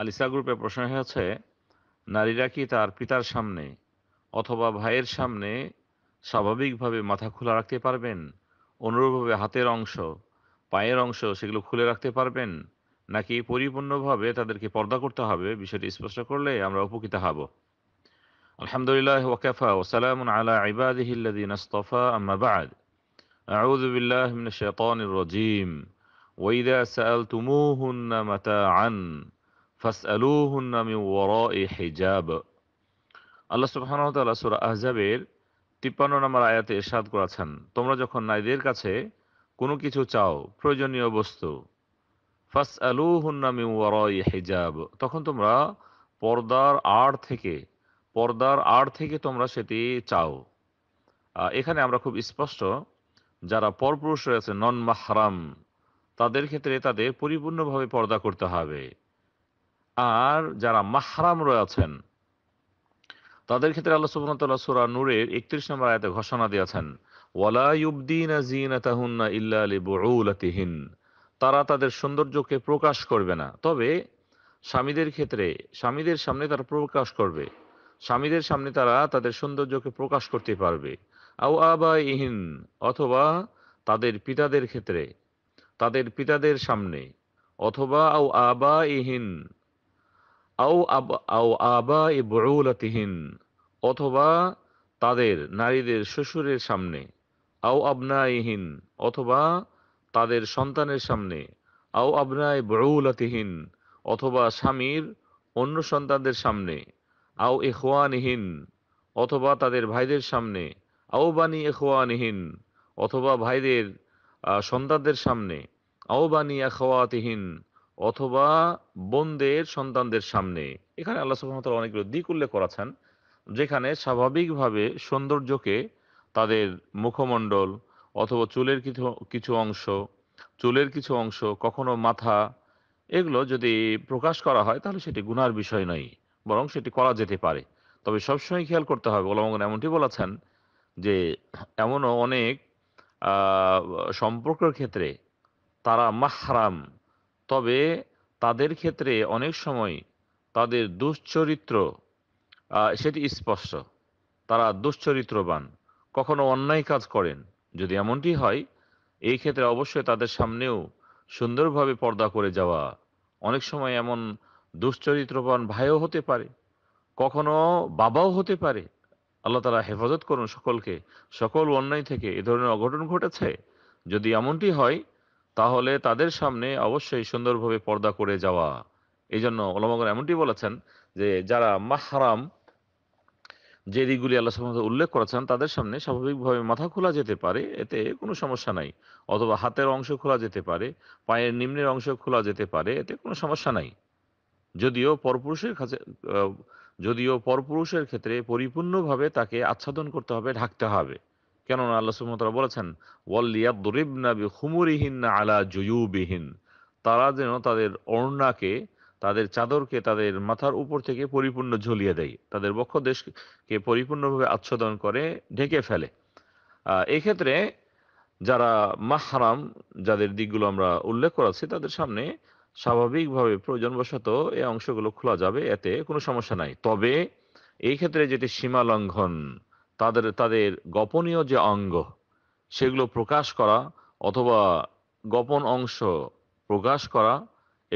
আলিসা গ্রুপে প্রশ্ন হয়েছে নারীরা কি তার পিতার সামনে অথবা ভাইয়ের সামনে স্বাভাবিকভাবে মাথা খোলা রাখতে পারবেন অনুরূপভাবে হাতের অংশ পায়ের অংশ সেগুলো খুলে রাখতে পারবেন নাকি পরিপূর্ণভাবে তাদেরকে পর্দা করতে হবে বিষয়টি স্পষ্ট করলে আমরা উপকৃত হব আলহামদুলিল্লাহ ওয়াকাফা ওসালাম আলা ইবাদিহিল্লাদিন আস্তফা আম্মা বাদ أعوذ بالله من الشيطان الرجيم وإذا سألتموهن متاعاً আল্লাহ সুবহানাহু আহজাবের তিপ্পান্ন নম্বর আয়াতে এরশাদ করেছেন তোমরা যখন নারীদের কাছে কোনো কিছু চাও প্রয়োজনীয় বস্তু আলু হুন্নামি ওয়ারাই হেজাব তখন তোমরা পর্দার আড় থেকে পর্দার আড় থেকে তোমরা সেটি চাও এখানে আমরা খুব স্পষ্ট যারা পরপুরুষ রয়েছে নন মাহরাম তাদের ক্ষেত্রে তাদের পরিপূর্ণভাবে পর্দা করতে হবে আর যারা মাহরাম রয়েছেন তাদের ক্ষেত্রে আল্লাহ সুবহানাহু সুরা নূরের একত্রিশ নম্বর আয়তে ঘোষণা দিয়েছেন তারা তাদের সৌন্দর্যকে প্রকাশ করবে না তবে স্বামীদের ক্ষেত্রে স্বামীদের সামনে তারা প্রকাশ করবে স্বামীদের সামনে তারা তাদের সৌন্দর্যকে প্রকাশ করতে পারবে আউ আবা ইহিন অথবা তাদের পিতাদের ক্ষেত্রে তাদের পিতাদের সামনে অথবা আউ আবা ইহিন আবা এ অথবা তাদের নারীদের শ্বশুরের সামনে আও আবনাইহীন অথবা তাদের সন্তানের সামনে আও আবনায় বড়ৌলাতিহীন অথবা স্বামীর অন্য সন্তানদের সামনে আও এখোয়ানহীন অথবা তাদের ভাইদের সামনে আও বানি এখোয়ানহীন অথবা ভাইদের সন্তানদের সামনে আও এ এখোয়াতহীন অথবা বোনদের সন্তানদের সামনে এখানে আল্লাহ সুহামতাল অনেকগুলো দিক উল্লেখ করাছেন যেখানে স্বাভাবিকভাবে সৌন্দর্যকে তাদের মুখমণ্ডল অথবা চুলের কিছু কিছু অংশ চুলের কিছু অংশ কখনো মাথা এগুলো যদি প্রকাশ করা হয় তাহলে সেটি গুনার বিষয় নয় বরং সেটি করা যেতে পারে তবে সবসময় খেয়াল করতে হবে ওলামগন এমনটি বলেছেন যে এমনও অনেক সম্পর্কের ক্ষেত্রে তারা মাহরাম তবে তাদের ক্ষেত্রে অনেক সময় তাদের দুশ্চরিত্র সেটি স্পষ্ট তারা দুশ্চরিত্রবান কখনো অন্যায় কাজ করেন যদি এমনটি হয় এই ক্ষেত্রে অবশ্যই তাদের সামনেও সুন্দরভাবে পর্দা করে যাওয়া অনেক সময় এমন দুশ্চরিত্রবান ভাইও হতে পারে কখনো বাবাও হতে পারে আল্লাহ তারা হেফাজত করুন সকলকে সকল অন্যায় থেকে এ ধরনের অঘটন ঘটেছে যদি এমনটি হয় তাহলে তাদের সামনে অবশ্যই সুন্দরভাবে পর্দা করে যাওয়া এই জন্য ওলামাগর এমনটি বলেছেন যে যারা মাহারাম যে দিকগুলি আল্লাহ উল্লেখ করেছেন তাদের সামনে স্বাভাবিকভাবে মাথা খোলা যেতে পারে এতে কোনো সমস্যা নাই অথবা হাতের অংশ খোলা যেতে পারে পায়ের নিম্নের অংশ খোলা যেতে পারে এতে কোনো সমস্যা নাই যদিও পরপুরুষের কাছে যদিও পরপুরুষের ক্ষেত্রে পরিপূর্ণভাবে তাকে আচ্ছাদন করতে হবে ঢাকতে হবে কেননা আল্লাহ সুমতলা বলেছেন ওয়াল্লিয়াদরিবনা বি হুমুরিহিন্না আলা জুয়ুবিহীন তারা যেন তাদের অর্ণাকে তাদের চাদরকে তাদের মাথার উপর থেকে পরিপূর্ণ ঝুলিয়ে দেয় তাদের বক্ষ দেশকে পরিপূর্ণভাবে আচ্ছাদন করে ঢেকে ফেলে এক্ষেত্রে যারা মাহারাম যাদের দিকগুলো আমরা উল্লেখ করাছি তাদের সামনে স্বাভাবিকভাবে প্রয়োজনবশত এই অংশগুলো খোলা যাবে এতে কোনো সমস্যা নাই তবে এই ক্ষেত্রে যেটি সীমা লঙ্ঘন তাদের তাদের গোপনীয় যে অঙ্গ সেগুলো প্রকাশ করা অথবা গোপন অংশ প্রকাশ করা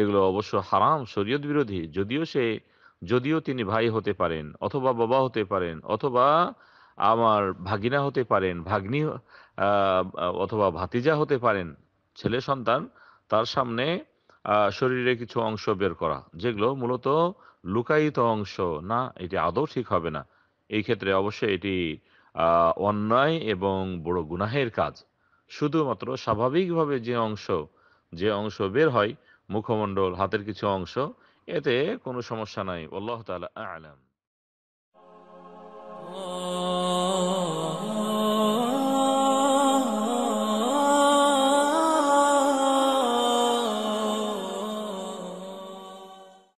এগুলো অবশ্য হারাম শরীয়ত বিরোধী যদিও সে যদিও তিনি ভাই হতে পারেন অথবা বাবা হতে পারেন অথবা আমার ভাগিনা হতে পারেন ভাগ্নি অথবা ভাতিজা হতে পারেন ছেলে সন্তান তার সামনে শরীরে কিছু অংশ বের করা যেগুলো মূলত লুকায়িত অংশ না এটি আদৌ ঠিক হবে না এই ক্ষেত্রে অবশ্যই এটি অন্যায় এবং বড় গুনাহের কাজ শুধুমাত্র স্বাভাবিকভাবে যে অংশ যে অংশ বের হয় মুখমণ্ডল হাতের কিছু অংশ এতে কোনো সমস্যা নাই আল্লাহ তালা আলাম